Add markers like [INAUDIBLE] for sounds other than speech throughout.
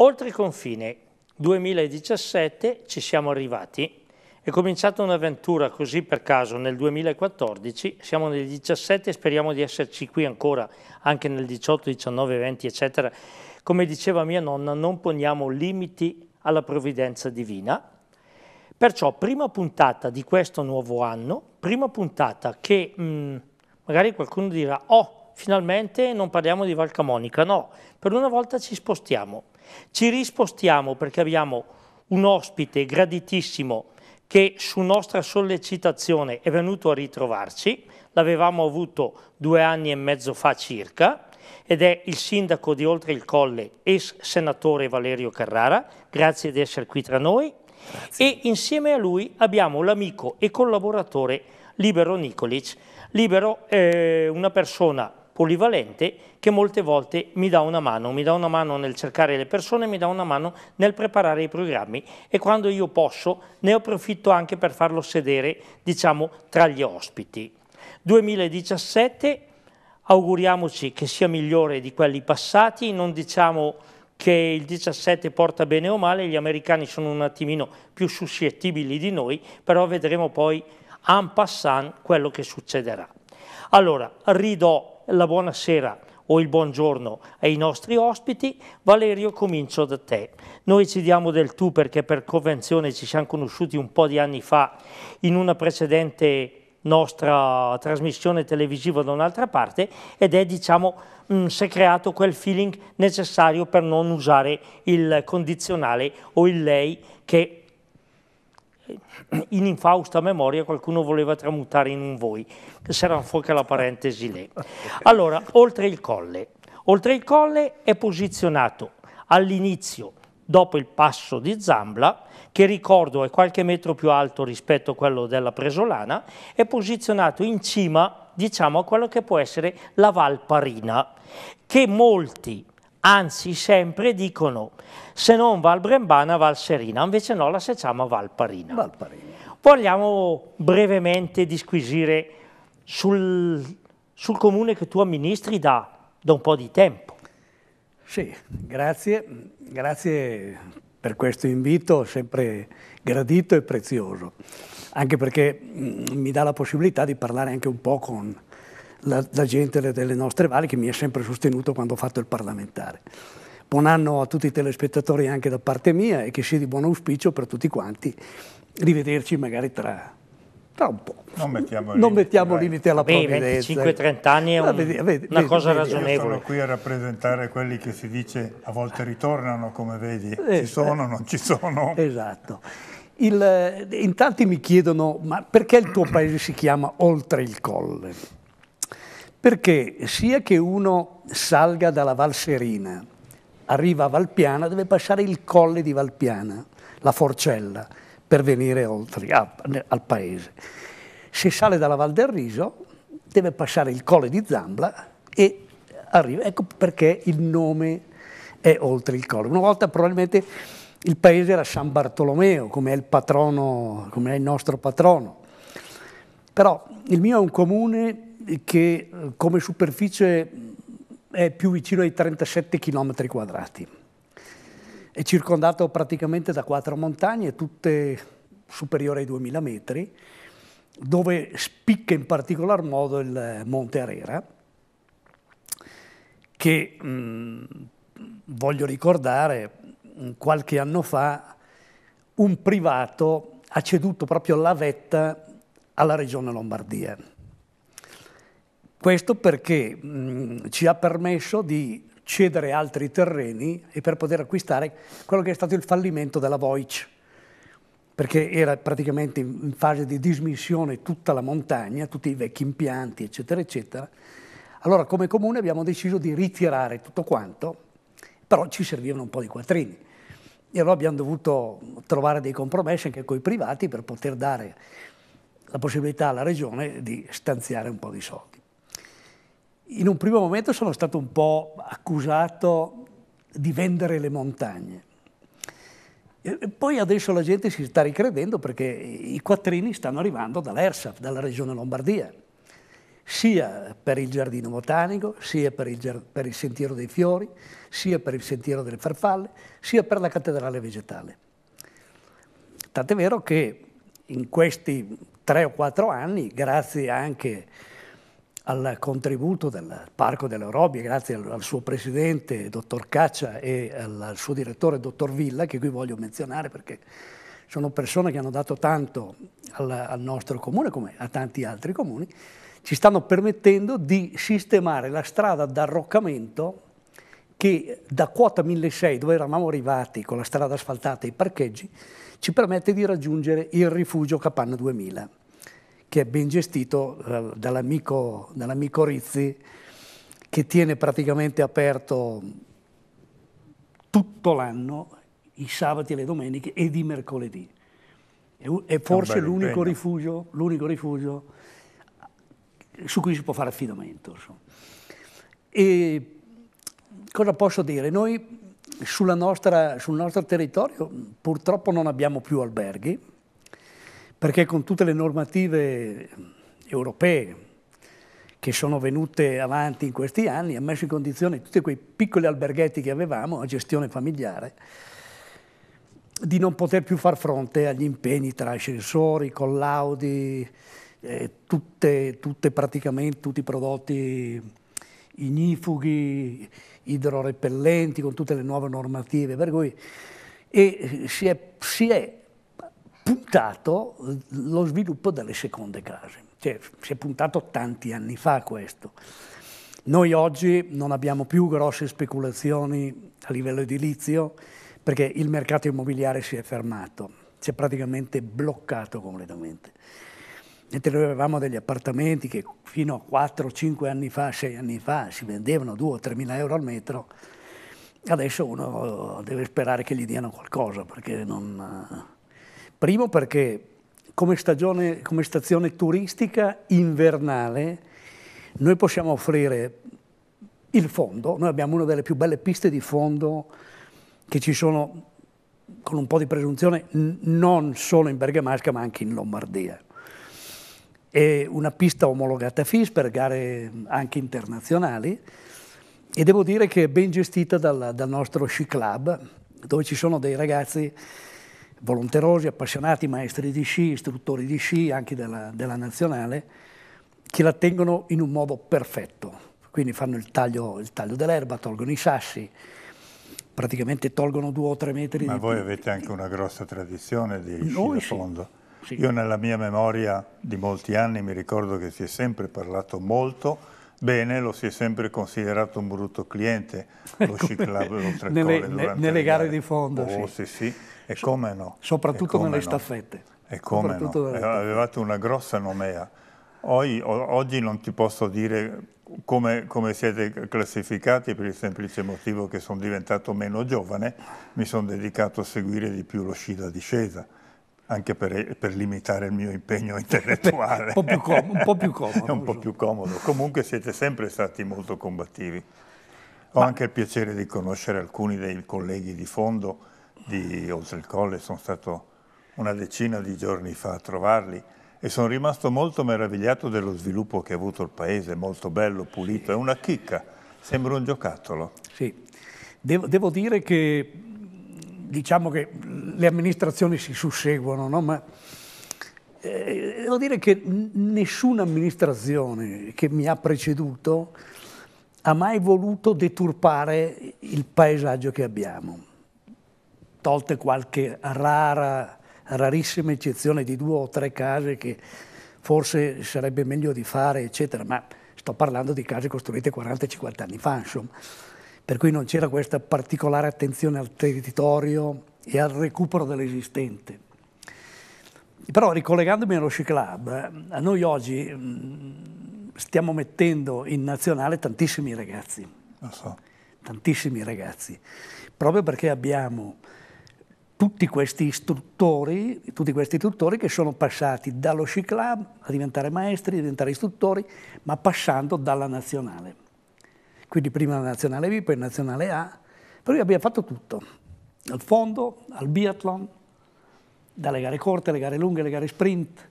Oltre confine, 2017 ci siamo arrivati, è cominciata un'avventura così per caso nel 2014, siamo nel 17 e speriamo di esserci qui ancora anche nel 18, 19, 20 eccetera. Come diceva mia nonna non poniamo limiti alla provvidenza divina, Perciò prima puntata di questo nuovo anno, prima puntata che mh, mm, magari qualcuno dirà oh finalmente non parliamo di Valcamonica, no, per una volta ci spostiamo. Ci rispostiamo perché abbiamo un ospite graditissimo che su nostra sollecitazione è venuto a ritrovarci, l'avevamo avuto due anni e mezzo fa circa, ed è il sindaco di Oltre il Colle, ex senatore Valerio Carrara, grazie di essere qui tra noi, grazie. e insieme a lui abbiamo l'amico e collaboratore Libero Nicolic, Libero è una persona polivalente che molte volte mi dà una mano, mi dà una mano nel cercare le persone, mi dà una mano nel preparare i programmi e quando io posso ne approfitto anche per farlo sedere diciamo tra gli ospiti. 2017 auguriamoci che sia migliore di quelli passati, non diciamo che il 17 porta bene o male, gli americani sono un attimino più suscettibili di noi, però vedremo poi en passant quello che succederà. Allora, ridò la buonasera o il buongiorno ai nostri ospiti, Valerio comincio da te. Noi ci diamo del tu perché per convenzione ci siamo conosciuti un po' di anni fa in una precedente nostra trasmissione televisiva da un'altra parte ed è diciamo mh, mm, si è creato quel feeling necessario per non usare il condizionale o il lei che in infausta memoria qualcuno voleva tramutare in un voi, che sarà fuori la parentesi lì. Allora, oltre il colle. Oltre il colle è posizionato all'inizio, dopo il passo di Zambla, che ricordo è qualche metro più alto rispetto a quello della Presolana, è posizionato in cima, diciamo, a quello che può essere la Valparina, che molti anzi sempre dicono se non Brembana, Valbrembana Serina, invece no, la secciamo Valparina. Parina. Vogliamo brevemente disquisire sul, sul, comune che tu amministri da, da un po' di tempo. Sì, grazie, grazie per questo invito, sempre gradito e prezioso, anche perché mm, mi dà la possibilità di parlare anche un po' con la, la gente delle nostre valli che mi ha sempre sostenuto quando ho fatto il parlamentare. Buon anno a tutti i telespettatori anche da parte mia e che sia di buon auspicio per tutti quanti. Rivederci magari tra tra un po'. Non mettiamo, non limiti, mettiamo limiti, alla Beh, provvidenza. 25-30 anni è ah, un, vedi, vedi, una vedi, cosa ragionevole. Io sono qui a rappresentare quelli che si dice a volte ritornano, come vedi, eh, ci sono, non ci sono. Esatto. Il, eh, in tanti mi chiedono, ma perché il tuo paese si chiama Oltre il Colle? Perché sia che uno salga dalla Val Serina, arriva a Valpiana, deve passare il colle di Valpiana, la Forcella, per venire oltre a, al paese. Se sale dalla Val del Riso, deve passare il colle di Zambla e arriva. Ecco perché il nome è oltre il colle. Una volta probabilmente il paese era San Bartolomeo, come è il, patrono, come è il nostro patrono. Però il mio è un comune che eh, come superficie è più vicino ai 37 km quadrati. È circondato praticamente da quattro montagne, tutte superiori ai 2000 metri, dove spicca in particolar modo il Monte Arera, che mh, mm, voglio ricordare qualche anno fa un privato ha ceduto proprio la vetta alla regione Lombardia questo perché mh, ci ha permesso di cedere altri terreni e per poter acquistare quello che è stato il fallimento della Voice, perché era praticamente in fase di dismissione tutta la montagna, tutti i vecchi impianti, eccetera, eccetera. Allora come comune abbiamo deciso di ritirare tutto quanto, però ci servivano un po' di quattrini. E allora abbiamo dovuto trovare dei compromessi anche con i privati per poter dare la possibilità alla regione di stanziare un po' di soldi in un primo momento sono stato un po' accusato di vendere le montagne. E poi adesso la gente si sta ricredendo perché i quattrini stanno arrivando dall'ERSAF, dalla regione Lombardia, sia per il giardino botanico, sia per il, per il sentiero dei fiori, sia per il sentiero delle farfalle, sia per la cattedrale vegetale. Tant'è vero che in questi tre o quattro anni, grazie anche al contributo del Parco delle Robbie, grazie al, al, suo presidente, dottor Caccia, e al, al suo direttore, dottor Villa, che qui voglio menzionare perché sono persone che hanno dato tanto al, al, nostro comune come a tanti altri comuni, ci stanno permettendo di sistemare la strada d'arroccamento che da quota 1600, dove eravamo arrivati con la strada asfaltata e i parcheggi, ci permette di raggiungere il rifugio Capanna 2000 che è ben gestito dall'amico, dall'amico Rizzi, che tiene praticamente aperto tutto l'anno, i sabati e le domeniche ed i mercoledì. È forse è l'unico, rifugio, l'unico rifugio, su cui si può fare affidamento. E cosa posso dire? Noi nostra, sul nostro territorio purtroppo non abbiamo più alberghi, perché con tutte le normative europee che sono venute avanti in questi anni, ha messo in condizione tutti quei piccoli alberghetti che avevamo a gestione familiare di non poter più far fronte agli impegni tra ascensori, collaudi, eh, tutte, tutte praticamente tutti i prodotti ignifughi, idrorepellenti, con tutte le nuove normative, per cui e si è, si è puntato eh, lo sviluppo delle seconde case. Cioè, si è puntato tanti anni fa questo. Noi oggi non abbiamo più grosse speculazioni a livello edilizio perché il mercato immobiliare si è fermato, si è praticamente bloccato completamente. Mentre noi avevamo degli appartamenti che fino a 4-5 anni fa, 6 anni fa, si vendevano 2-3 mila euro al metro, adesso uno deve sperare che gli diano qualcosa perché non eh, Primo perché come, stagione, come stazione turistica invernale noi possiamo offrire il fondo, noi abbiamo una delle più belle piste di fondo che ci sono, con un po' di presunzione, non solo in Bergamasca ma anche in Lombardia. È una pista omologata FIS per gare anche internazionali e devo dire che è ben gestita dal, dal nostro sci club, dove ci sono dei ragazzi volonterosi, appassionati, maestri di sci, istruttori di sci, anche della, della nazionale, che la tengono in un modo perfetto. Quindi fanno il taglio, il taglio dell'erba, tolgono i sassi, praticamente tolgono due o tre metri. Ma di voi avete anche una grossa tradizione di sci Noi, da fondo. Sì. Sì. Io nella mia memoria di molti anni mi ricordo che si è sempre parlato molto Bene, lo si è sempre considerato un brutto cliente, [LAUGHS] lo ciclabile Club Tre nelle, ne, nelle gare, gare di fondo. Oh, sì. sì, sì, e so, come no. Soprattutto come nelle no. staffette. E come no, avevate una grossa nomea. Oggi, oggi, non ti posso dire come, come, siete classificati per il semplice motivo che sono diventato meno giovane, mi sono dedicato a seguire di più lo sci da discesa anche per, per, limitare il mio impegno [LAUGHS] intellettuale. un, po comodo, un po' più comodo. [LAUGHS] È un po' più comodo. Comunque siete sempre stati molto combattivi. Ho Ma... anche il piacere di conoscere alcuni dei colleghi di fondo di Oltre il Colle, sono stato una decina di giorni fa a trovarli e sono rimasto molto meravigliato dello sviluppo che ha avuto il paese, molto bello, pulito, è una chicca, sembra un giocattolo. Sì, devo, devo dire che diciamo che le amministrazioni si susseguono, no? ma eh, devo dire che nessuna amministrazione che mi ha preceduto ha mai voluto deturpare il paesaggio che abbiamo, tolte qualche rara, rarissima eccezione di due o tre case che forse sarebbe meglio di fare, eccetera, ma sto parlando di case costruite 40-50 anni fa, insomma per cui non c'era questa particolare attenzione al territorio e al recupero dell'esistente. Però ricollegandomi allo sci club, eh, a noi oggi mm, stiamo mettendo in nazionale tantissimi ragazzi, so. tantissimi ragazzi, proprio perché abbiamo tutti questi istruttori, tutti questi istruttori che sono passati dallo sci club a diventare maestri, a diventare istruttori, ma passando dalla nazionale quindi prima la nazionale B, poi la nazionale A, per cui abbiamo fatto tutto, dal fondo al biathlon, dalle gare corte le gare lunghe, le gare sprint.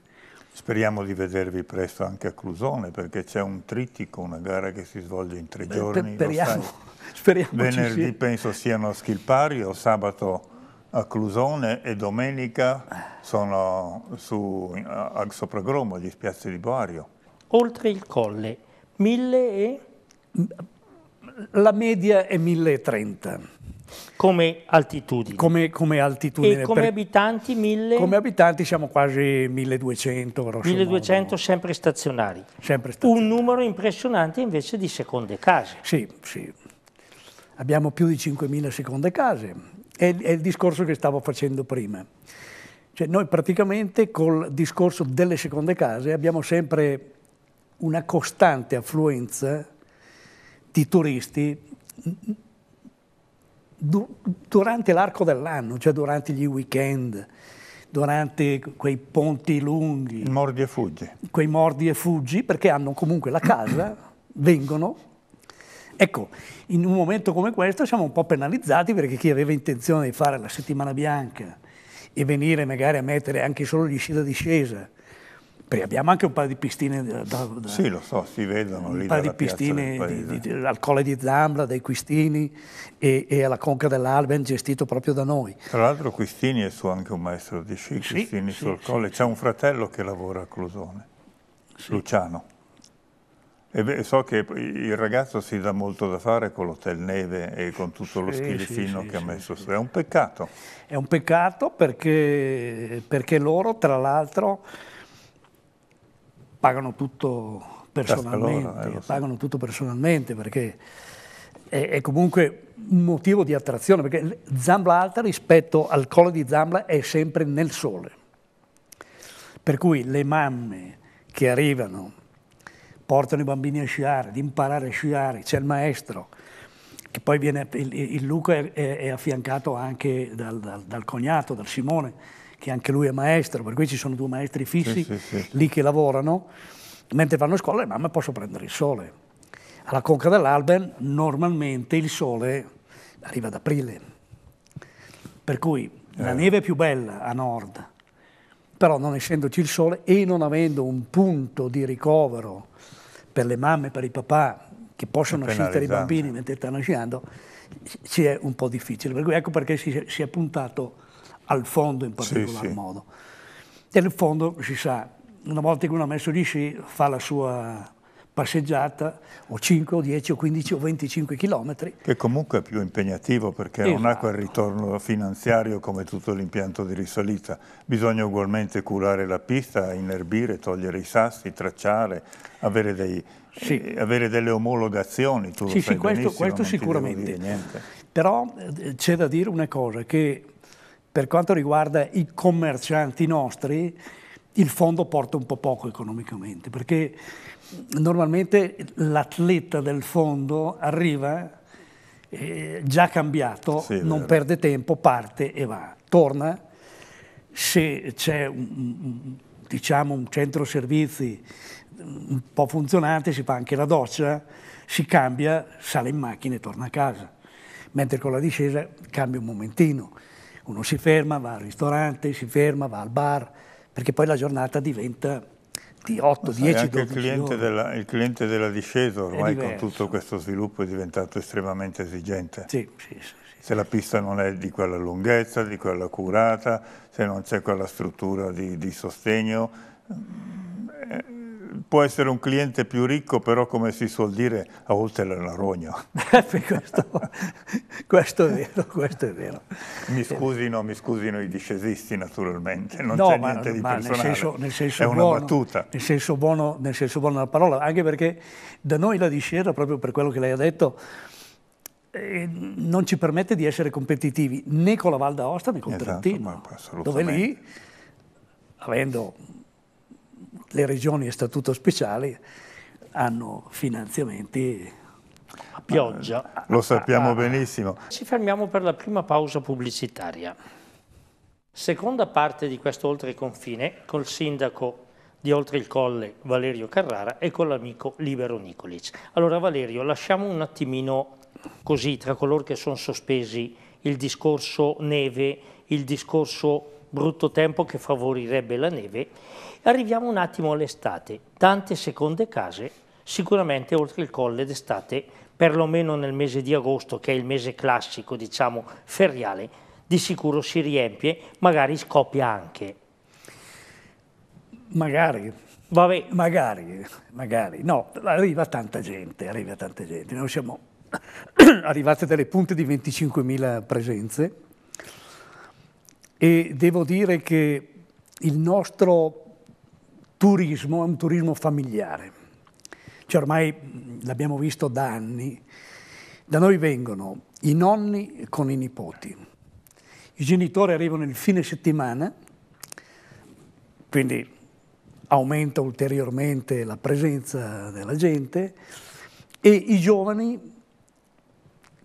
Speriamo di vedervi presto anche a Clusone perché c'è un trittico, una gara che si svolge in tre giorni. Speriamo, [LAUGHS] speriamo. Venerdì sia. penso siano a Schilpario, sabato a Clusone e domenica sono su, a, a, sopra Gromo, gli spiazzi di Boario. Oltre il colle, mille e... La media è 1030. Come altitudine. Come, come altitudine. E come per, abitanti? Mille... Come abitanti siamo quasi 1200, 1200 modo. sempre stazionari. Sempre stazionari. Un numero impressionante invece di seconde case. Sì, sì. Abbiamo più di 5.000 seconde case. È, è il discorso che stavo facendo prima. Cioè noi praticamente col discorso delle seconde case abbiamo sempre una costante affluenza di turisti du durante l'arco dell'anno, cioè durante gli weekend, durante quei ponti lunghi. Il mordi e fuggi. Quei mordi e fuggi, perché hanno comunque la casa, [CLEARS THROAT] vengono. Ecco, in un momento come questo siamo un po' penalizzati perché chi aveva intenzione di fare la settimana bianca e venire magari a mettere anche solo gli sci da discesa perché abbiamo anche un paio di pistine. Da, da, sì, lo so, si vedono lì. Un paio di pistine di, di, al Colle di Zambra, dai Quistini e, e alla Conca dell'Alben, gestito proprio da noi. Tra l'altro, Quistini è suo anche un maestro di sci, sì, Quistini sì, sul sì, Colle. C'è un fratello che lavora a Clusone, Luciano. E beh, so che il ragazzo si dà molto da fare con l'Hotel Neve e con tutto lo sì, schilifino sì, che sì, ha messo su. È un peccato. È un peccato perché, perché loro, tra l'altro, pagano tutto personalmente, eh, pagano tutto personalmente perché è, è, comunque un motivo di attrazione, perché Zambla Alta rispetto al collo di Zambla è sempre nel sole. Per cui le mamme che arrivano portano i bambini a sciare, ad imparare a sciare, c'è il maestro, che poi viene, il, il Luca è, è, affiancato anche dal, dal, dal cognato, dal Simone, che anche lui è maestro, per cui ci sono due maestri fissi sì, sì, sì. lì che lavorano, mentre vanno a scuola le mamme possono prendere il sole. Alla conca dell'Alben normalmente il sole arriva ad aprile, per cui la eh. neve è più bella a nord, però non essendoci il sole e non avendo un punto di ricovero per le mamme, per i papà, che possono assistere i bambini mentre stanno sciando, ci è un po' difficile. Per cui ecco perché si, si è puntato al fondo in particolar sì, modo. Sì. E nel fondo si sa, una volta che uno ha messo di sci fa la sua passeggiata o 5 o 10 o 15 o 25 chilometri. Che comunque è più impegnativo perché esatto. non ha quel esatto. ritorno finanziario come tutto l'impianto di risalita. Bisogna ugualmente curare la pista, inerbire, togliere i sassi, tracciare, avere, dei, sì. eh, avere delle omologazioni. Tu sì, sì, questo, questo sicuramente. Però eh, c'è da dire una cosa che per quanto riguarda i commercianti nostri, il fondo porta un po' poco economicamente, perché normalmente l'atleta del fondo arriva eh, già cambiato, sì, non vero. perde tempo, parte e va. Torna, se c'è un, diciamo, un centro servizi mm, un po' funzionante, si fa anche la doccia, si cambia, sale in macchina e torna a casa. Mentre con la discesa cambia un momentino. Uno si ferma, va al ristorante, si ferma, va al bar, perché poi la giornata diventa di 8, 10, anche 12 il cliente, della, il cliente della discesa ormai con tutto questo sviluppo è diventato estremamente esigente. Sì, sì, sì, se la pista non è di quella lunghezza, di quella curata, se non c'è quella struttura di, di sostegno, può essere un cliente più ricco, però come si suol dire, a volte è la rogna. questo, questo, è vero, questo è vero. Mi scusino, mi scusino i discesisti naturalmente, non no, c'è niente di personale, nel senso, nel senso è una buono, battuta. Nel senso, buono, nel senso buono della parola, anche perché da noi la discesa, proprio per quello che lei ha detto, eh, non ci permette di essere competitivi né con la Val d'Aosta né con esatto, Trentino, dove lì, avendo le regioni a statuto speciale hanno finanziamenti a pioggia. Eh, Lo sappiamo ah, ah. benissimo. Ci fermiamo per la prima pausa pubblicitaria. Seconda parte di questo Oltre confine col sindaco di Oltre il Colle Valerio Carrara e con l'amico Libero Nicolic. Allora Valerio, lasciamo un attimino così tra coloro che sono sospesi il discorso neve, il discorso brutto tempo che favorirebbe la neve Arriviamo un attimo all'estate, tante seconde case, sicuramente oltre il colle d'estate, perlomeno nel mese di agosto, che è il mese classico, diciamo, feriale, di sicuro si riempie, magari scoppia anche. Magari, Vabbè. Magari, magari. No, arriva tanta gente, arriva tanta gente. Noi siamo [COUGHS] arrivate dalle punte di 25.000 presenze e devo dire che il nostro turismo è un turismo familiare. Cioè ormai l'abbiamo visto da anni, da noi vengono i nonni con i nipoti, i genitori arrivano il fine settimana, quindi aumenta ulteriormente la presenza della gente e i giovani,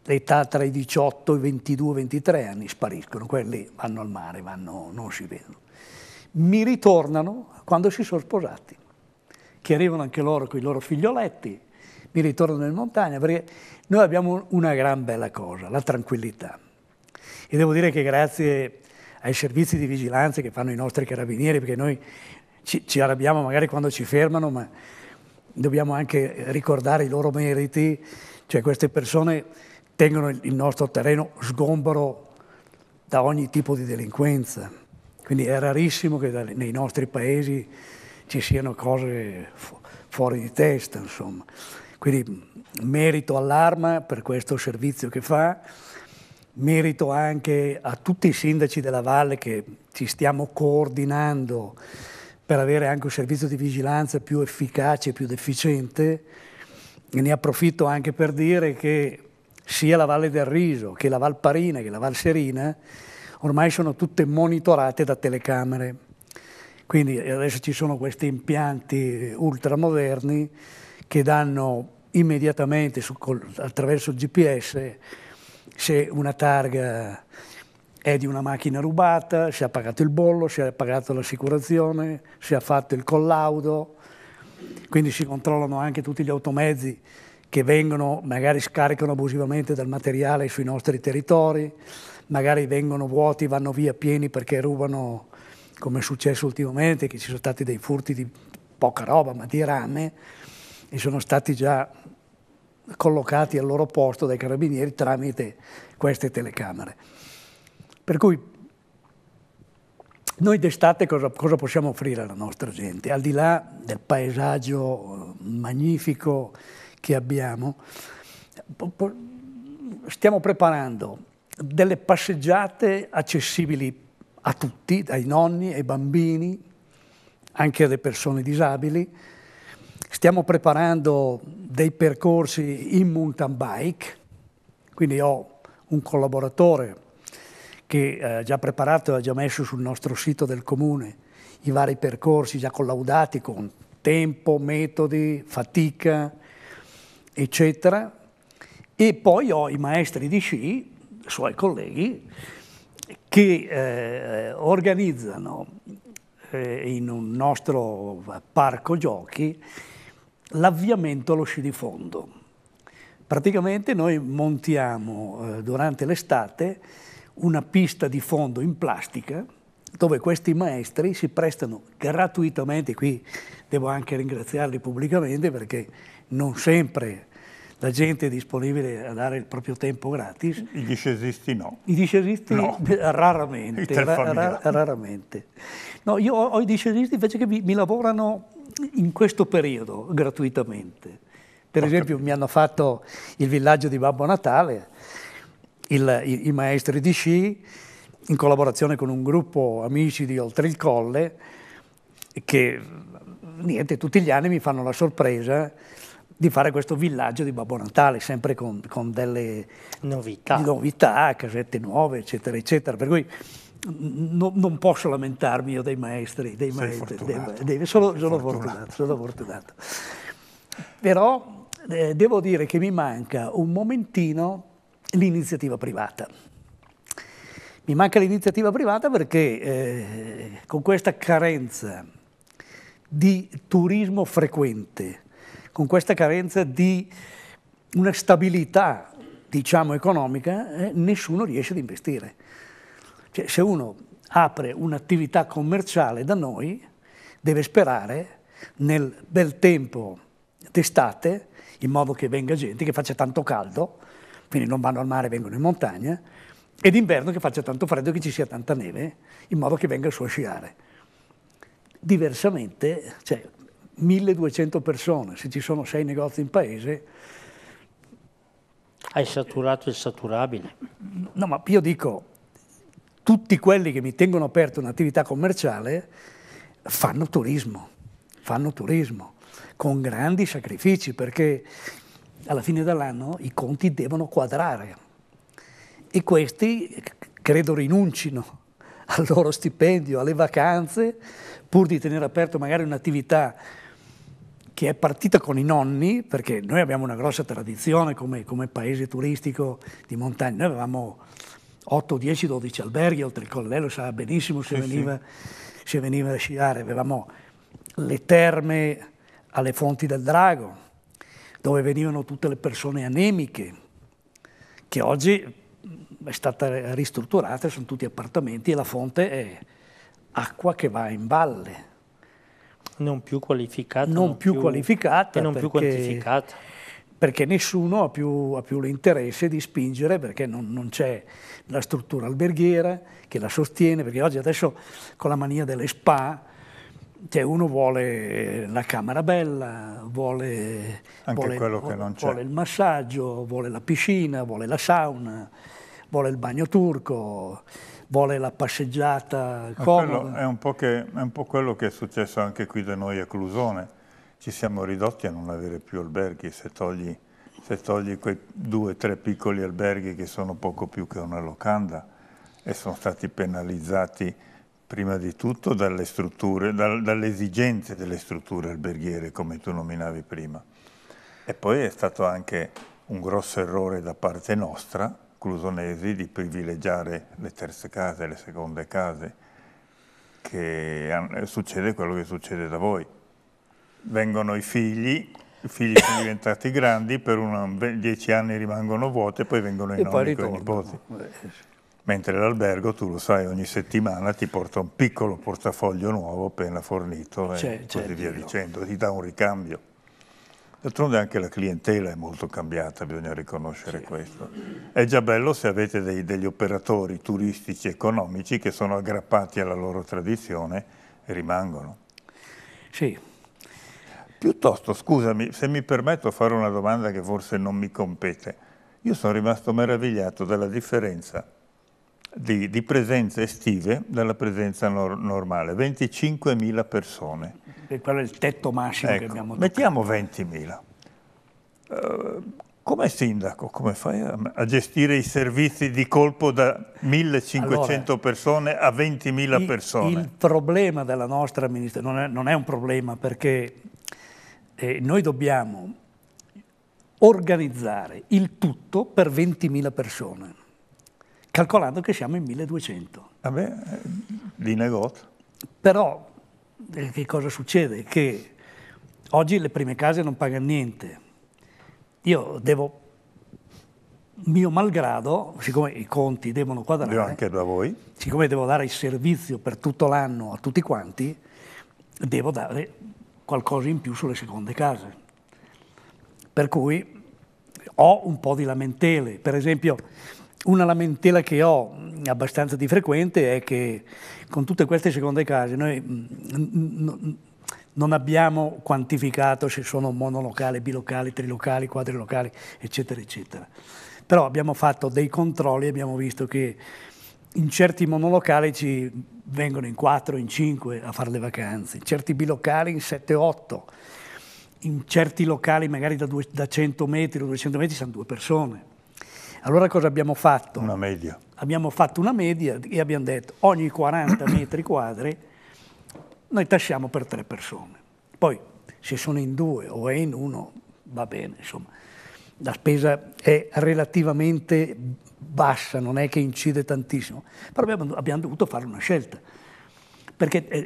l'età tra i 18 e i 22, 23 anni, spariscono, quelli vanno al mare, vanno, non si vedono mi ritornano quando si sono sposati, che arrivano anche loro con i loro figlioletti, mi ritornano in montagna, perché noi abbiamo una gran bella cosa, la tranquillità. E devo dire che grazie ai servizi di vigilanza che fanno i nostri carabinieri, perché noi ci, ci arrabbiamo magari quando ci fermano, ma dobbiamo anche ricordare i loro meriti, cioè queste persone tengono il nostro terreno sgombro da ogni tipo di delinquenza quindi è rarissimo che nei nostri paesi ci siano cose fu- fuori di testa, insomma. Quindi mm, merito all'Arma per questo servizio che fa, merito anche a tutti i sindaci della valle che ci stiamo coordinando per avere anche un servizio di vigilanza più efficace e più deficiente. E ne approfitto anche per dire che sia la Valle del Riso che la Valparina che la Val Serina ormai sono tutte monitorate da telecamere. Quindi adesso ci sono questi impianti ultramoderni che danno immediatamente su, attraverso il GPS se una targa è di una macchina rubata, se ha pagato il bollo, se ha pagato l'assicurazione, se ha fatto il collaudo. Quindi si controllano anche tutti gli automezzi che vengono, magari scaricano abusivamente dal materiale sui nostri territori magari vengono vuoti, vanno via pieni perché rubano, come è successo ultimamente, che ci sono stati dei furti di poca roba, ma di rame, e sono stati già collocati al loro posto dai carabinieri tramite queste telecamere. Per cui noi d'estate cosa, cosa, possiamo offrire alla nostra gente? Al di là del paesaggio eh, magnifico che abbiamo, stiamo preparando delle passeggiate accessibili a tutti, dai nonni ai bambini, anche alle persone disabili. Stiamo preparando dei percorsi in mountain bike, quindi ho un collaboratore che ha eh, già preparato e ha già messo sul nostro sito del comune i vari percorsi già collaudati con tempo, metodi, fatica, eccetera. E poi ho i maestri di sci suoi colleghi che eh, organizzano eh, in un nostro parco giochi l'avviamento allo sci di fondo. Praticamente noi montiamo eh, durante l'estate una pista di fondo in plastica dove questi maestri si prestano gratuitamente, qui devo anche ringraziarli pubblicamente perché non sempre la gente è disponibile a dare il proprio tempo gratis. I discesisti no. I discesisti no. raramente. Rar, raramente. No, io ho, i discesisti invece che mi, mi lavorano in questo periodo gratuitamente. Per esempio mi hanno fatto il villaggio di Babbo Natale, il, i, i, maestri di sci, in collaborazione con un gruppo amici di Oltre il Colle, che niente, tutti gli anni mi fanno la sorpresa di fare questo villaggio di Babbo Natale, sempre con, con delle novità. novità. casette nuove, eccetera, eccetera. Per cui no, non posso lamentarmi io dei maestri, dei maestri Dei, dei, sono, sono fortunato. fortunato, sono fortunato. Però eh, devo dire che mi manca un momentino l'iniziativa privata. Mi manca l'iniziativa privata perché eh, con questa carenza di turismo frequente, con questa carenza di una stabilità, diciamo, economica, eh, nessuno riesce ad investire. Cioè, se uno apre un'attività commerciale da noi, deve sperare nel bel tempo d'estate, in modo che venga gente, che faccia tanto caldo, quindi non vanno al mare, vengono in montagna, e d'inverno che faccia tanto freddo che ci sia tanta neve, in modo che venga su a sciare. Diversamente, cioè, 1200 persone, se ci sono sei negozi in paese... Hai saturato il saturabile. No, ma io dico, tutti quelli che mi tengono aperto un'attività commerciale fanno turismo, fanno turismo, con grandi sacrifici, perché alla fine dell'anno i conti devono quadrare e questi credo rinuncino al loro stipendio, alle vacanze, pur di tenere aperto magari un'attività che è partita con i nonni, perché noi abbiamo una grossa tradizione come, come paese turistico di montagna, noi avevamo 8, 10, 12 alberghi oltre il lo sa benissimo se, sì, veniva, sì. se veniva a sciare, avevamo le terme alle fonti del drago, dove venivano tutte le persone anemiche, che oggi è stata ristrutturata, sono tutti appartamenti e la fonte è acqua che va in valle. Non più qualificata. Non, più, più qualificata. E non perché, più quantificata. Perché nessuno ha più, ha più l'interesse di spingere, perché non, non c'è la struttura alberghiera che la sostiene, perché oggi adesso con la mania delle spa, cioè uno vuole la camera bella, vuole, vuole, vuole, il massaggio, vuole la piscina, vuole la sauna, vuole il bagno turco, vuole la passeggiata comoda. È un, che, è un, po quello che è successo anche qui da noi a Clusone. Ci siamo ridotti a non avere più alberghi se togli, se togli quei due o tre piccoli alberghi che sono poco più che una locanda e sono stati penalizzati prima di tutto dalle strutture, dal, dalle esigenze delle strutture alberghiere, come tu nominavi prima. E poi è stato anche un grosso errore da parte nostra clusonesi di privilegiare le terze case, le seconde case, che succede quello che succede da voi. Vengono i figli, i figli sono diventati grandi, per una, dieci anni rimangono vuoti e poi vengono i nonni con i nipoti. Eh. Mentre l'albergo, tu lo sai, ogni settimana ti porta un piccolo portafoglio nuovo appena fornito e così via dicendo, ti dà un ricambio. D'altronde anche la clientela è molto cambiata, bisogna riconoscere sì. questo. È già bello se avete dei, degli operatori turistici economici che sono aggrappati alla loro tradizione e rimangono. Sì. Piuttosto, scusami, se mi permetto fare una domanda che forse non mi compete. Io sono rimasto meravigliato dalla differenza di, di presenze estive dalla presenza nor normale, 25.000 persone. E quello è il tetto massimo ecco, che abbiamo detto. Mettiamo 20.000. Uh, come sindaco, come fai a, a, gestire i servizi di colpo da 1500 allora, persone a 20.000 persone? Il problema della nostra amministrazione non è, non è un problema perché eh, noi dobbiamo organizzare il tutto per 20.000 persone calcolando che siamo in 1200. Vabbè, ah eh, linea got. Però eh, che cosa succede? Che oggi le prime case non pagano niente. Io devo, mio malgrado, siccome i conti devono quadrare, devo anche da voi. siccome devo dare il servizio per tutto l'anno a tutti quanti, devo dare qualcosa in più sulle seconde case. Per cui ho un po' di lamentele. Per esempio, una lamentela che ho abbastanza di frequente è che con tutte queste seconde case noi mm, non abbiamo quantificato se sono monolocali, bilocali, trilocali, quadrilocali, eccetera, eccetera. Però abbiamo fatto dei controlli e abbiamo visto che in certi monolocali ci vengono in 4, in 5 a fare le vacanze, in certi bilocali in 7, 8, in certi locali magari da, 100 metri o 200 metri ci sono due persone. Allora cosa abbiamo fatto? Una media. Abbiamo fatto una media e abbiamo detto ogni 40 [COUGHS] metri quadri noi tasciamo per tre persone. Poi se sono in due o è in uno va bene, insomma. La spesa è relativamente bassa, non è che incide tantissimo, però abbiamo, abbiamo dovuto fare una scelta. Perché eh,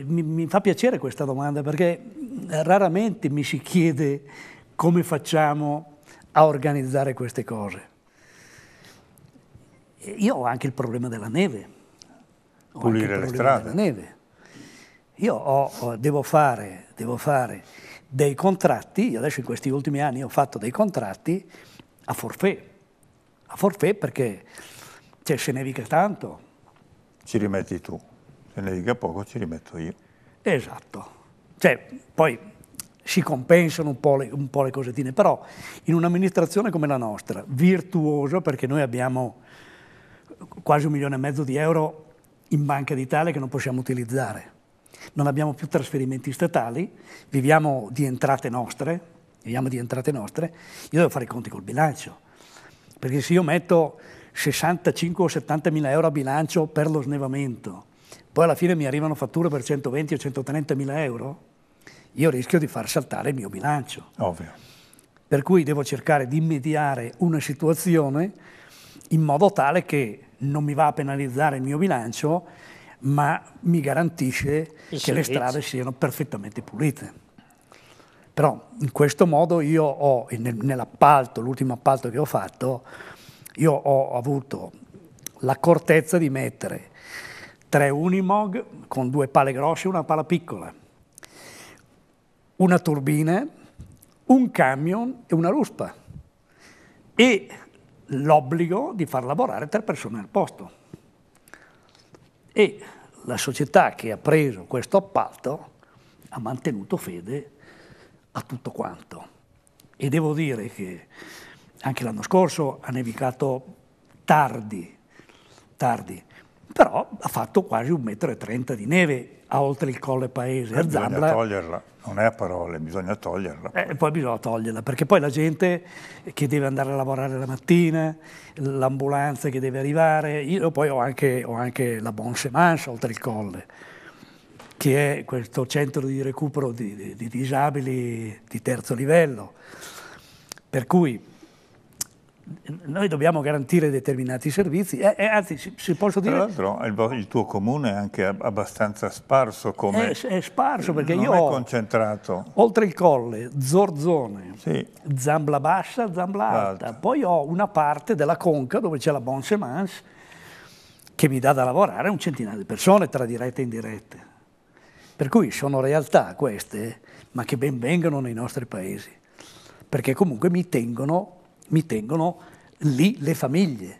eh, mi, mi, fa piacere questa domanda, perché raramente mi si chiede come facciamo a organizzare queste cose. Io ho anche il problema della neve. Ho Pulire le strade. neve. Io ho, ho, devo, fare, devo fare dei contratti, io adesso in questi ultimi anni ho fatto dei contratti a forfè. A forfè perché cioè, se nevica tanto. Ci rimetti tu, se nevica poco ci rimetto io. Esatto. Cioè, poi si compensano un po, le, un po' le cosettine, però in un'amministrazione come la nostra, virtuosa perché noi abbiamo quasi un milione e mezzo di euro in Banca d'Italia che non possiamo utilizzare. Non abbiamo più trasferimenti statali, viviamo di entrate nostre, viviamo di entrate nostre, io devo fare i conti col bilancio, perché se io metto 65 o 70 mila euro a bilancio per lo snevamento, poi alla fine mi arrivano fatture per 120 o 130 mila euro, io rischio di far saltare il mio bilancio. Ovvio. Per cui devo cercare di mediare una situazione in modo tale che non mi va a penalizzare il mio bilancio, ma mi garantisce il che le strade siano perfettamente pulite. Però in questo modo io ho, nell'appalto, l'ultimo appalto che ho fatto, io ho avuto l'accortezza di mettere tre Unimog con due pale grosse e una pala piccola, una turbina, un camion e una ruspa. E l'obbligo di far lavorare tre persone al posto. E la società che ha preso questo appalto ha mantenuto fede a tutto quanto. E devo dire che anche l'anno scorso ha nevicato tardi, tardi però ha fatto quasi un metro e trenta di neve a oltre il colle paese. Eh, bisogna Zambla. toglierla, non è a parole, bisogna toglierla. E eh, poi bisogna toglierla, perché poi la gente che deve andare a lavorare la mattina, l'ambulanza che deve arrivare, io poi ho anche, ho anche la Bonche Manche oltre il colle, che è questo centro di recupero di, di, di disabili di terzo livello. Per cui noi dobbiamo garantire determinati servizi, eh, eh, anzi si, si posso dire... Tra l'altro il, il, tuo comune è anche abbastanza sparso come... È, eh, è sparso perché io è ho, concentrato. oltre il colle, Zorzone, sì. Zambla Bassa, Zambla Alta, Alta, poi ho una parte della Conca dove c'è la Bonsemans che mi dà da lavorare un centinaio di persone tra dirette e indirette. Per cui sono realtà queste, ma che ben vengano nei nostri paesi, perché comunque mi tengono mi tengono lì le famiglie.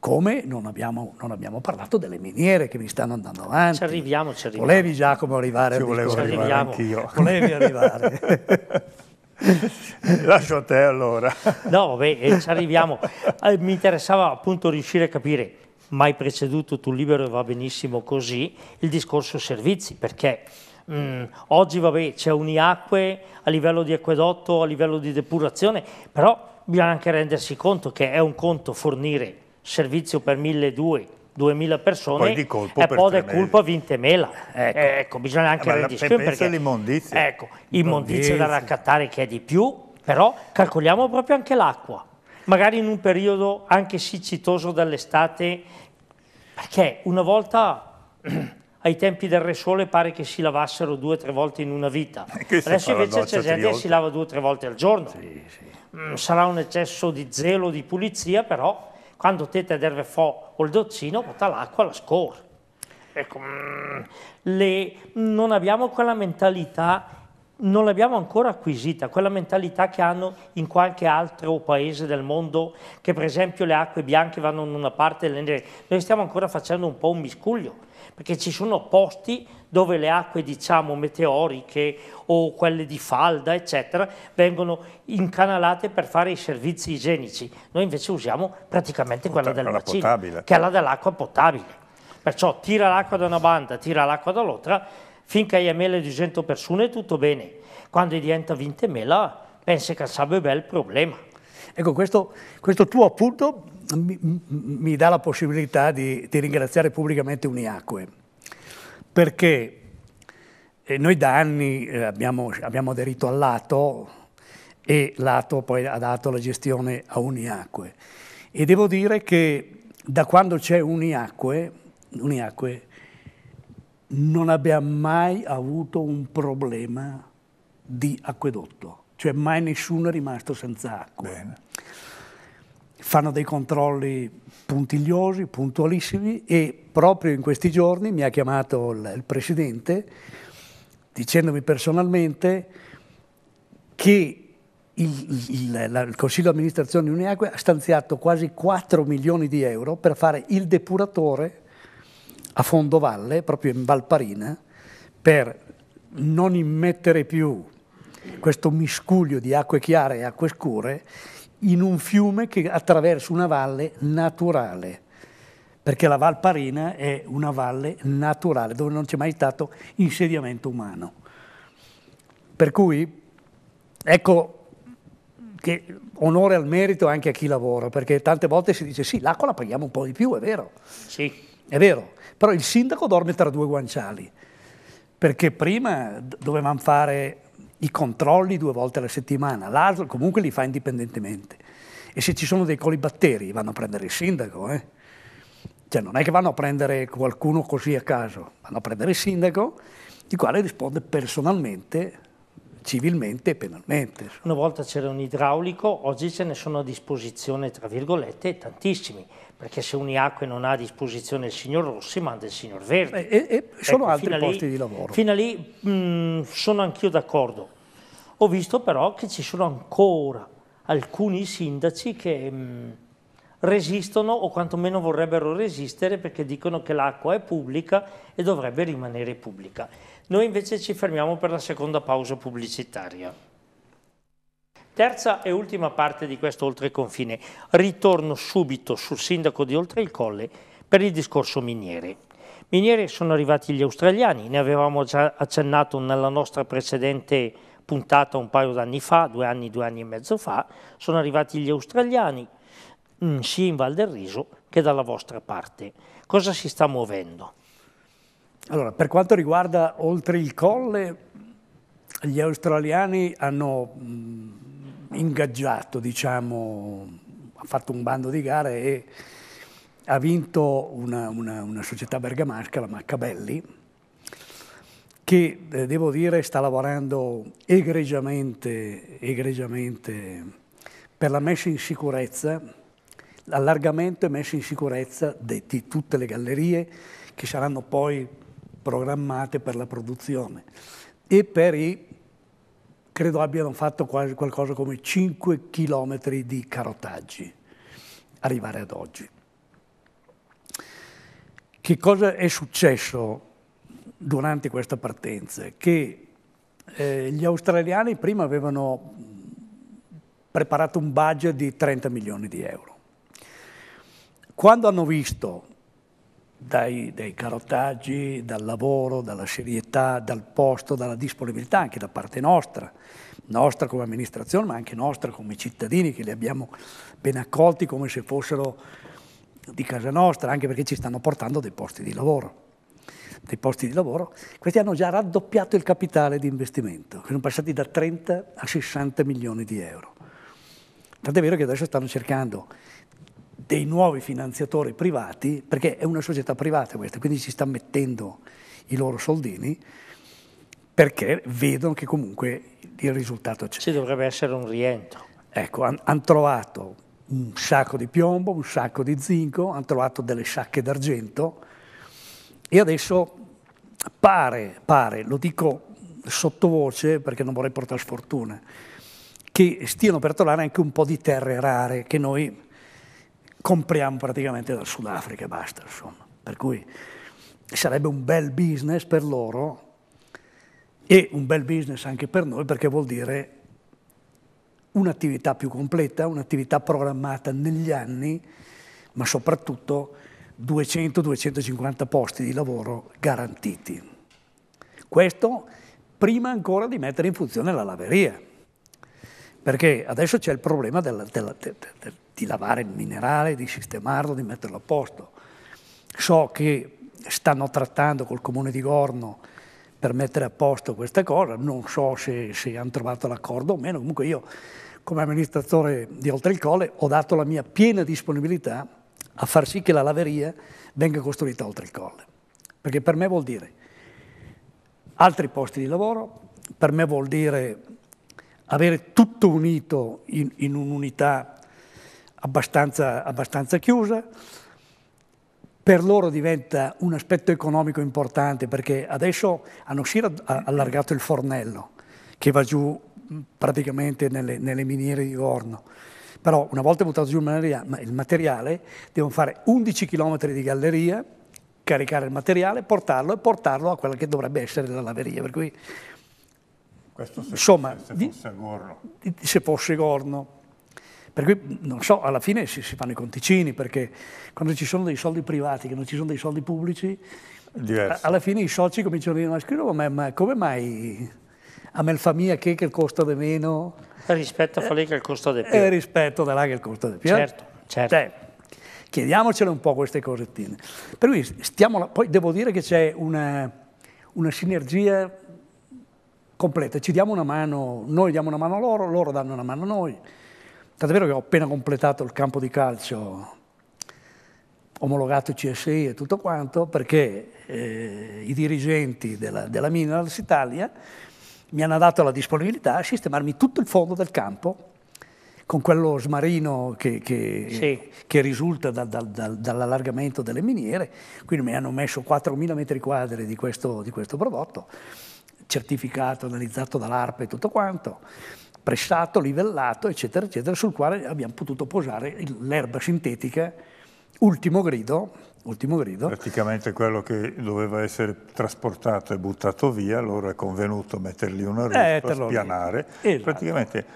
Come non abbiamo, non abbiamo parlato delle miniere che mi stanno andando avanti. Ci arriviamo, ci arriviamo. Volevi Giacomo arrivare ci volevo discorso. arrivare anch'io. Volevi arrivare. [LAUGHS] Lascio a te allora. No, vabbè, eh, ci arriviamo. Eh, mi interessava appunto riuscire a capire mai preceduto tu libero e va benissimo così, il discorso servizi, perché mh, mm, oggi vabbè c'è Uniacque a livello di acquedotto, a livello di depurazione, però bisogna anche rendersi conto che è un conto fornire servizio per 1200 2000 persone poi di colpo e poi di colpo 20.000 ecco. ecco. bisogna anche rendersi conto perché l'immondizia ecco, immondizia da raccattare che è di più però calcoliamo proprio anche l'acqua magari in un periodo anche siccitoso dall'estate, perché una volta [CLEARS THROAT] ai tempi del Re Sole pare che si lavassero due o tre volte in una vita. [LAUGHS] Adesso invece Cesedia si lava due o tre volte al giorno. Sì, sì. Mm, sarà un eccesso di zelo, di pulizia, però quando te te derve fo o il doccino, butta l'acqua alla scorra. Ecco, mm, le, non abbiamo quella mentalità, non l'abbiamo ancora acquisita, quella mentalità che hanno in qualche altro paese del mondo, che per esempio le acque bianche vanno in una parte e le nere. Noi stiamo ancora facendo un po' un miscuglio perché ci sono posti dove le acque diciamo meteoriche o quelle di falda eccetera vengono incanalate per fare i servizi igienici. Noi invece usiamo praticamente quella del bacino, potabile. che è la dell'acqua potabile. Perciò tira l'acqua da una banda, tira l'acqua dall'altra, finché hai mele 200 persone è tutto bene. Quando diventa 20 mela, pensi che sarebbe bel problema. Ecco, questo, questo tuo appunto mi, mi dà la possibilità di, di ringraziare pubblicamente Uniacque, perché eh, noi da anni eh, abbiamo, abbiamo aderito all'Ato e l'Ato poi ha dato la gestione a Uniacque. E devo dire che da quando c'è Uniacque, Uniacque non abbiamo mai avuto un problema di acquedotto, cioè mai nessuno è rimasto senza acqua. Bene fanno dei controlli puntigliosi, puntualissimi e proprio in questi giorni mi ha chiamato il, il Presidente dicendomi personalmente che il, il, la, il Consiglio di amministrazione di Uniacque ha stanziato quasi 4 milioni di euro per fare il depuratore a fondo valle, proprio in Valparina, per non immettere più questo miscuglio di acque chiare e acque scure in un fiume che attraversa una valle naturale, perché la Valparina è una valle naturale dove non c'è mai stato insediamento umano. Per cui ecco che onore al merito anche a chi lavora, perché tante volte si dice sì, l'acqua la paghiamo un po' di più, è vero. Sì. È vero, però il sindaco dorme tra due guanciali, perché prima dovevamo fare i controlli due volte alla settimana, l'altro comunque li fa indipendentemente. E se ci sono dei colibatteri vanno a prendere il sindaco, eh? cioè non è che vanno a prendere qualcuno così a caso, vanno a prendere il sindaco, il quale risponde personalmente, civilmente e penalmente. Una volta c'era un idraulico, oggi ce ne sono a disposizione, tra virgolette, tantissimi perché se un non ha a disposizione il signor Rossi manda il signor Verdi. E, eh, e, e sono ecco, altri posti lì, di lavoro. Fino a lì mh, mm, sono anch'io d'accordo. Ho visto però che ci sono ancora alcuni sindaci che mh, mm, resistono o quantomeno vorrebbero resistere perché dicono che l'acqua è pubblica e dovrebbe rimanere pubblica. Noi invece ci fermiamo per la seconda pausa pubblicitaria. Terza e ultima parte di questo Oltreconfine. Ritorno subito sul sindaco di Oltre il Colle per il discorso miniere. Miniere sono arrivati gli australiani, ne avevamo già accennato nella nostra precedente puntata un paio d'anni fa, due anni, due anni e mezzo fa, sono arrivati gli australiani, mm, sia in Val del Riso che dalla vostra parte. Cosa si sta muovendo? Allora, per quanto riguarda oltre il colle, gli australiani hanno mm, ingaggiato, diciamo, ha fatto un bando di gare e ha vinto una, una, una società bergamasca, la Maccabelli, che eh, devo dire sta lavorando egregiamente, egregiamente per la messa in sicurezza, l'allargamento e messa in sicurezza de, di tutte le gallerie che saranno poi programmate per la produzione e per i credo abbiano fatto quasi qualcosa come 5 chilometri di carotaggi, arrivare ad oggi. Che cosa è successo durante questa partenza? Che eh, gli australiani prima avevano preparato un budget di 30 milioni di euro. Quando hanno visto dai, dai, carotaggi, dal lavoro, dalla serietà, dal posto, dalla disponibilità anche da parte nostra, nostra come amministrazione, ma anche nostra come cittadini che li abbiamo ben accolti come se fossero di casa nostra, anche perché ci stanno portando dei posti di lavoro. Dei posti di lavoro, questi hanno già raddoppiato il capitale di investimento, sono passati da 30 a 60 milioni di euro. Tant'è vero che adesso stanno cercando dei nuovi finanziatori privati, perché è una società privata questa, quindi ci sta mettendo i loro soldini, perché vedono che comunque il risultato c'è. Ci dovrebbe essere un rientro. Ecco, hanno han trovato un sacco di piombo, un sacco di zinco, hanno trovato delle sciacche d'argento e adesso pare, pare, lo dico sottovoce perché non vorrei portare sfortuna, che stiano per trovare anche un po' di terre rare che noi compriamo praticamente dal Sudafrica e basta, insomma. Per cui sarebbe un bel business per loro e un bel business anche per noi perché vuol dire un'attività più completa, un'attività programmata negli anni, ma soprattutto 200-250 posti di lavoro garantiti. Questo prima ancora di mettere in funzione la laveria perché adesso c'è il problema della, della, de, de, di lavare il minerale, di sistemarlo, di metterlo a posto. So che stanno trattando col comune di Gorno per mettere a posto questa cosa, non so se, se hanno trovato l'accordo o meno, comunque io come amministratore di Oltre il Colle ho dato la mia piena disponibilità a far sì che la laveria venga costruita oltre il colle, perché per me vuol dire altri posti di lavoro, per me vuol dire avere tutto unito in, in un'unità abbastanza, abbastanza chiusa. Per loro diventa un aspetto economico importante perché adesso hanno sì allargato il fornello che va giù praticamente nelle, nelle miniere di Orno. Però una volta buttato giù il materiale devono fare 11 km di galleria, caricare il materiale, portarlo e portarlo a quella che dovrebbe essere la laveria. Per cui questo se, Insomma, fosse, se fosse Gorno. Se fosse Gorno. Per cui, non so, alla fine si, si, fanno i conticini, perché quando ci sono dei soldi privati, che non ci sono dei soldi pubblici, Diverso. alla fine i soci cominciano a dire, ma scrivo, ma, ma come mai a Melfamia che, che costa di meno? Rispetto a Falè che costa di eh, più. E rispetto a là che costa di più. Eh? Certo, certo. Cioè, chiediamocele un po' queste cosettine. Per cui stiamo, poi devo dire che c'è una, una sinergia completa, ci diamo una mano, noi diamo una mano a loro, loro danno una mano a noi. Tant'è vero che ho appena completato il campo di calcio, omologato CSI e tutto quanto, perché eh, i dirigenti della, della Minerals Italia mi hanno dato la disponibilità a sistemarmi tutto il fondo del campo con quello smarino che, che, sì. che risulta da, da, da, dall'allargamento delle miniere, quindi mi hanno messo 4.000 metri quadri di questo, di questo prodotto certificato, analizzato dall'ARPA e tutto quanto, prestato, livellato, eccetera, eccetera, sul quale abbiamo potuto posare l'erba sintetica, ultimo grido, ultimo grido. Praticamente quello che doveva essere trasportato e buttato via, allora è convenuto mettergli una ruspa, eh, spianare, esatto. praticamente